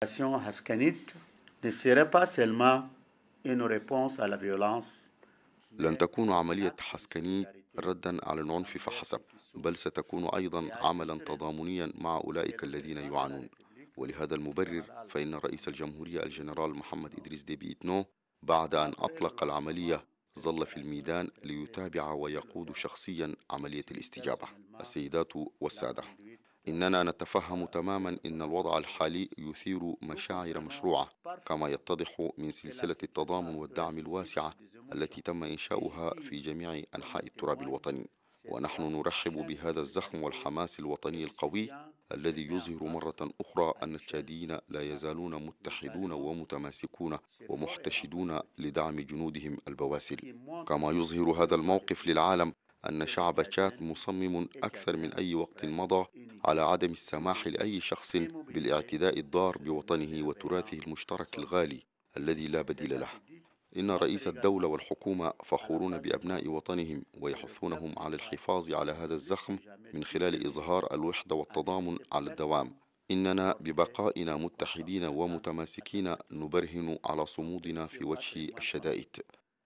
population haskanite ne serait pas seulement une réponse à la violence. لن تكون عملية حسكني ردا على العنف فحسب بل ستكون أيضا عملا تضامنيا مع أولئك الذين يعانون ولهذا المبرر فإن رئيس الجمهورية الجنرال محمد إدريس ديبي إتنو بعد أن أطلق العملية ظل في الميدان ليتابع ويقود شخصيا عملية الاستجابة السيدات والسادة إننا نتفهم تماما أن الوضع الحالي يثير مشاعر مشروعة كما يتضح من سلسلة التضامن والدعم الواسعة التي تم إنشاؤها في جميع أنحاء التراب الوطني ونحن نرحب بهذا الزخم والحماس الوطني القوي الذي يظهر مرة أخرى أن التشاديين لا يزالون متحدون ومتماسكون ومحتشدون لدعم جنودهم البواسل كما يظهر هذا الموقف للعالم أن شعب تشاد مصمم أكثر من أي وقت مضى على عدم السماح لأي شخص بالاعتداء الضار بوطنه وتراثه المشترك الغالي الذي لا بديل له إن رئيس الدولة والحكومة فخورون بأبناء وطنهم ويحثونهم على الحفاظ على هذا الزخم من خلال إظهار الوحدة والتضامن على الدوام إننا ببقائنا متحدين ومتماسكين نبرهن على صمودنا في وجه الشدائد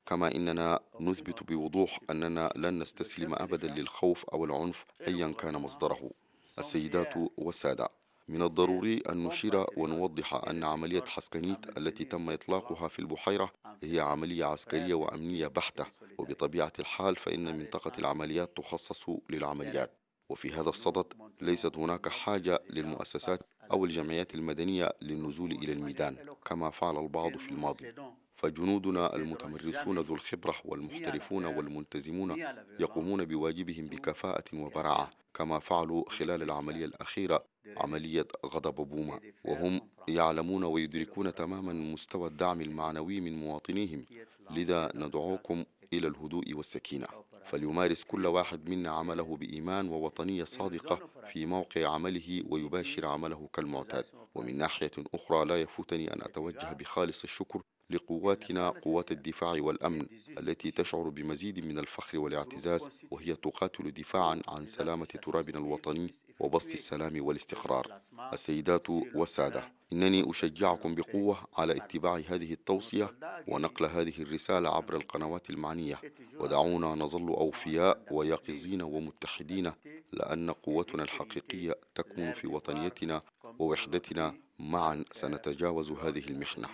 كما إننا نثبت بوضوح أننا لن نستسلم أبدا للخوف أو العنف أيا كان مصدره السيدات والسادة من الضروري أن نشير ونوضح أن عملية حسكنيت التي تم إطلاقها في البحيرة هي عملية عسكرية وأمنية بحتة وبطبيعة الحال فإن منطقة العمليات تخصص للعمليات وفي هذا الصدد ليست هناك حاجة للمؤسسات أو الجمعيات المدنية للنزول إلى الميدان كما فعل البعض في الماضي فجنودنا المتمرسون ذو الخبرة والمحترفون والمنتزمون يقومون بواجبهم بكفاءة وبراعة كما فعلوا خلال العملية الأخيرة عملية غضب بوما وهم يعلمون ويدركون تماما مستوى الدعم المعنوي من مواطنيهم لذا ندعوكم إلى الهدوء والسكينة فليمارس كل واحد منا عمله بإيمان ووطنية صادقة في موقع عمله ويباشر عمله كالمعتاد ومن ناحية أخرى لا يفوتني أن أتوجه بخالص الشكر لقواتنا قوات الدفاع والأمن التي تشعر بمزيد من الفخر والاعتزاز وهي تقاتل دفاعا عن سلامة ترابنا الوطني وبسط السلام والاستقرار السيدات والسادة إنني أشجعكم بقوة على اتباع هذه التوصية ونقل هذه الرسالة عبر القنوات المعنية ودعونا نظل أوفياء ويقظين ومتحدين لأن قوتنا الحقيقية تكمن في وطنيتنا ووحدتنا معا سنتجاوز هذه المحنة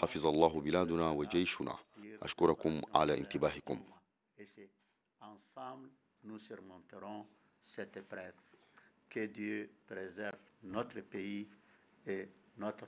حفظ الله بلادنا وجيشنا أشكركم على انتباهكم Que Dieu préserve notre pays et notre